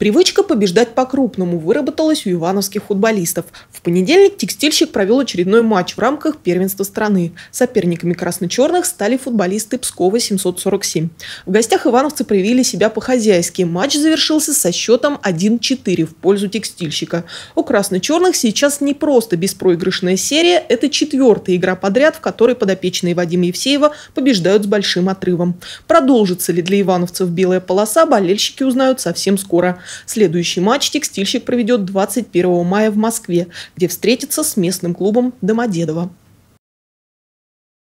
Привычка побеждать по-крупному выработалась у ивановских футболистов. В понедельник текстильщик провел очередной матч в рамках первенства страны. Соперниками красно-черных стали футболисты Пскова 747. В гостях ивановцы проявили себя по-хозяйски. Матч завершился со счетом 1-4 в пользу текстильщика. У красно-черных сейчас не просто беспроигрышная серия, это четвертая игра подряд, в которой подопечные Вадима Евсеева побеждают с большим отрывом. Продолжится ли для ивановцев белая полоса, болельщики узнают совсем скоро. Следующий матч текстильщик проведет 21 мая в Москве, где встретится с местным клубом Домодедово.